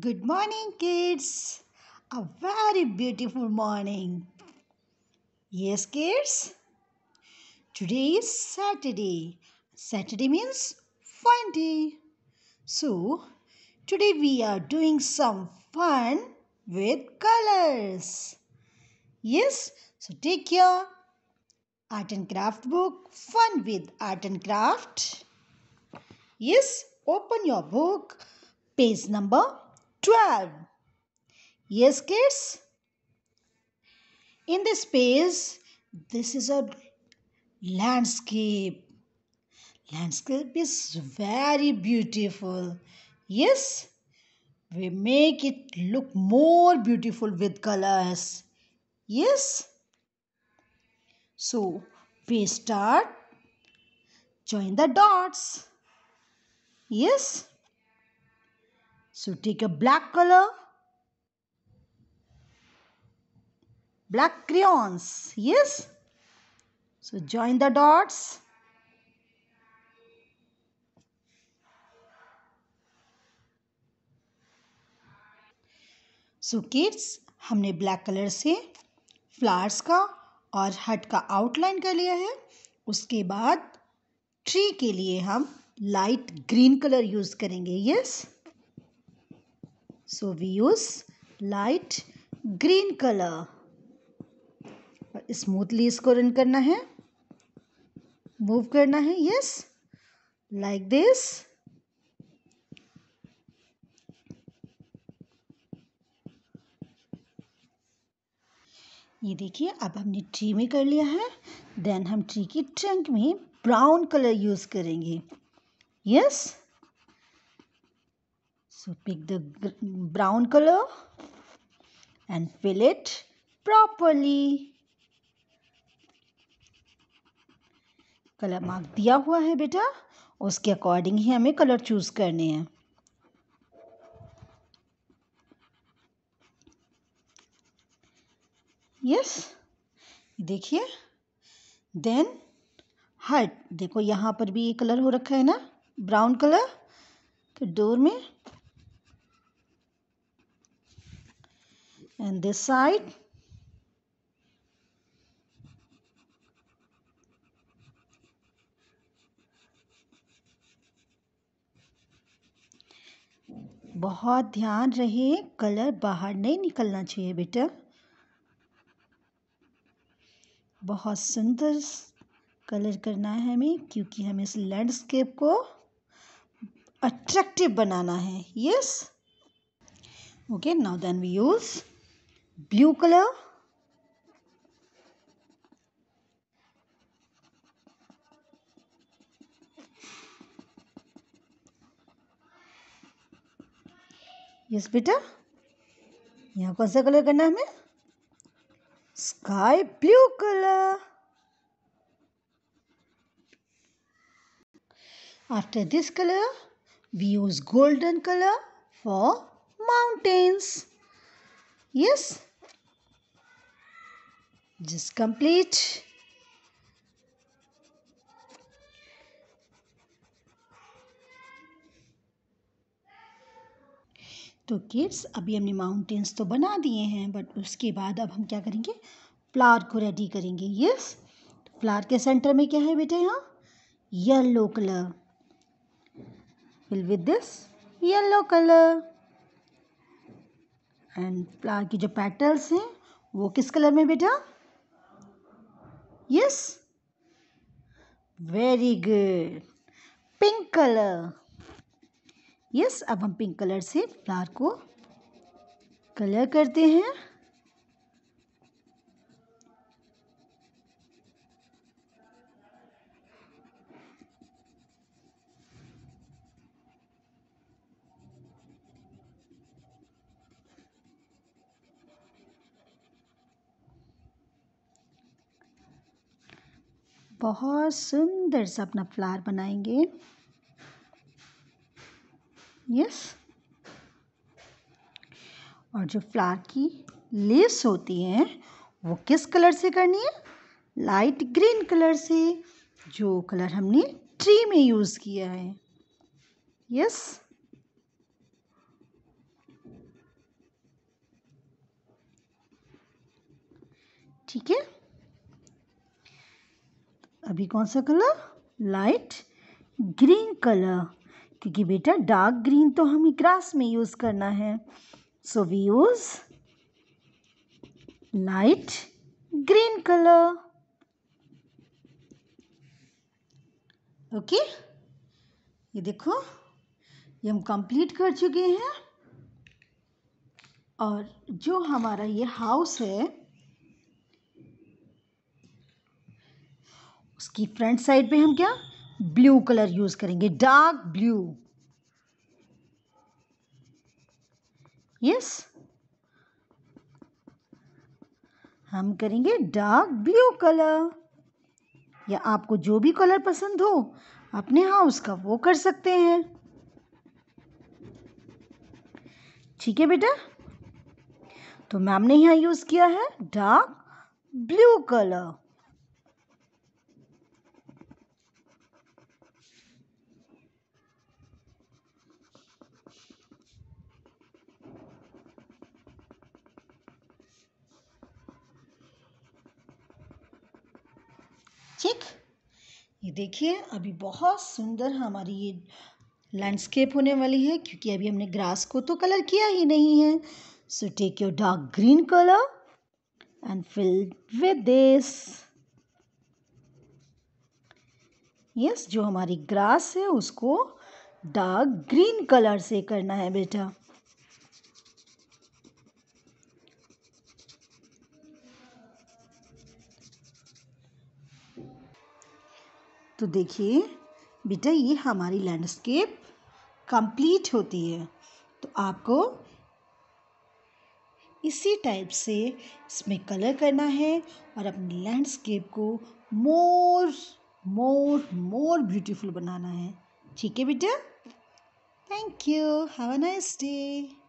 Good morning, kids. A very beautiful morning. Yes, kids. Today is Saturday. Saturday means fun day. So, today we are doing some fun with colors. Yes, so take your art and craft book, fun with art and craft. Yes, open your book, page number 12. Yes, kids? In this space, this is a landscape. Landscape is very beautiful. Yes, we make it look more beautiful with colors. Yes. So, we start join the dots. Yes. So take a black color, black crayons, yes? So join the dots. so kids हमने black colour से flowers का और हट का outline कर लिया है उसके बाद ट्री के लिए हम लाइट ग्रीन कलर यूज़ करेंगे yes yes? So we use light green color. और स्मूथली इसको रन करना है मूव करना है यस लाइक दिस ये देखिए अब हमने ट्री में कर लिया है देन हम ट्री की ट्रंक में ब्राउन कलर यूज़ करेंगे yes yes? So pick the brown color and fill it properly. Colour mark दिया हुआ है बेटा उसके अकॉर्डिंग ही हमें कलर चूज़ करने हैं यस देखिए देन हट देखो यहां पर भी ये कलर हो रखा है ना ब्राउन कलर तो डोर में and this side बहुत ध्यान रहे कलर बाहर नहीं निकलना चाहिए बेटा बहुत सुंदर कलर करना है हमें क्योंकि हमें इस लैंडस्केप को अट्रैक्टिव बनाना है yes okay now then we use blue colour yes बेटा यहां कौन सा कलर करना हमें sky blue colour after this colour we use golden colour for mountains yes just complete तो किड्स अभी हमने माउंटेन्स तो बना दिए हैं बट उसके बाद अब हम क्या करेंगे फ्लावर को रेडी करेंगे यस yes? फ्लावर तो के सेंटर में क्या है बेटे यहाँ yellow colour fill with this yellow colour and flower की जो पेटल्स हैं वो किस कलर में बेटा Yes? Very good pink colour yes अब हम पिंक कलर से फ्लावर को कलर करते हैं बहुत सुंदर सा अपना फ्लावर बनाएंगे यस और जो फ्लावर की लेस होती है वो किस कलर से करनी है लाइट ग्रीन कलर से जो कलर हमने ट्री में यूज़ किया है यस ठीक है अभी कौन सा कलर लाइट ग्रीन कलर क्योंकि बेटा डार्क ग्रीन तो हमें ग्रास में यूज़ करना है so we use light green colour okay ये देखो ये हम कंप्लीट कर चुके हैं और जो हमारा ये हाउस है उसकी फ्रंट साइड पे हम क्या ब्लू कलर यूज़ करेंगे डार्क ब्लू यस हम करेंगे डार्क ब्लू कलर या आपको जो भी कलर पसंद हो अपने हाउस का वो कर सकते हैं ठीक है बेटा तो मैम ने यहाँ यूज़ किया है डार्क ब्लू कलर ठीक ये देखिए अभी बहुत सुंदर हमारी ये लैंडस्केप होने वाली है क्योंकि अभी हमने ग्रास को तो कलर किया ही नहीं है so take your dark green colour and fill with this yes जो हमारी ग्रास है उसको डार्क ग्रीन कलर से करना है बेटा तो देखिए बेटा ये हमारी लैंडस्केप कंप्लीट होती है तो आपको इसी टाइप से इसमें कलर करना है और अपनी लैंडस्केप को मोर मोर मोर ब्यूटीफुल बनाना है ठीक है बेटा thank you have a nice day